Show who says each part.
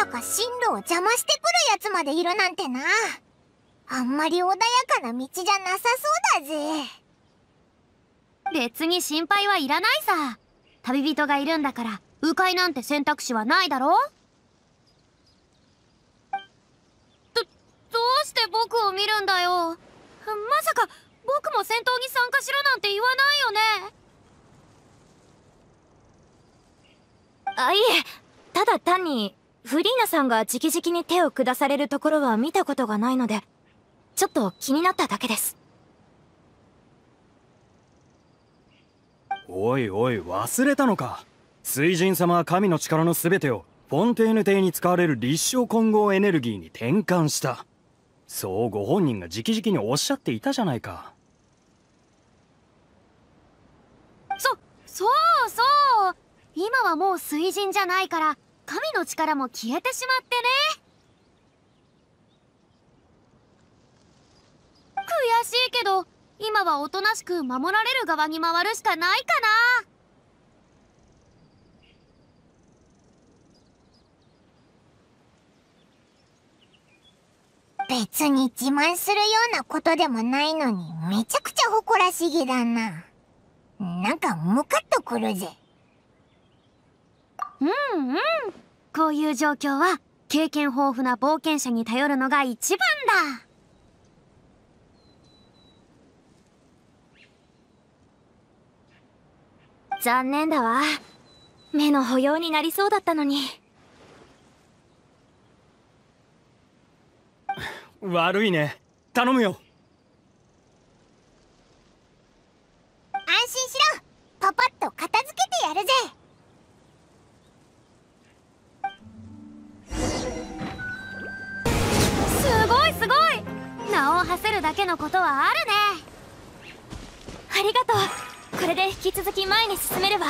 Speaker 1: さか進路を邪魔してくるやつまでいるなんてな。あんまり穏や
Speaker 2: かな道じゃなさそうだぜ。別に心配はいらないさ。旅人がいるんだから、迂回なんて選択肢はないだろど、どうして僕を見るんだよ。まさか、僕も戦闘に参加しろなんて言わないよね。あ、いえ、ただ単にフリーナさんが直々に手を下されるところは見たことがないので、ちょっと気になっただけです。
Speaker 1: おいおい、忘れたのか。水神様は神の力の全てを、フォンテーヌ帝に使われる立証混合エネルギーに転換した。そうご本人が直々におっしゃっていたじゃないか。
Speaker 2: そ、そうそう今はもう水神じゃないから、神の力も消えてしまってね悔しいけど今はおとなしく守られる側に回るしかないかな
Speaker 1: 別に自慢するようなことでもないのにめちゃくちゃ誇らしげだな。なんかムカッ
Speaker 2: とくるぜ。うんうんこういう状況は経験豊富な冒険者に頼るのが一番だ残念だわ目の保養になりそうだったのに
Speaker 1: 悪いね頼むよ
Speaker 2: だけのことはあるねありがとうこれで引き続き前に進めるわ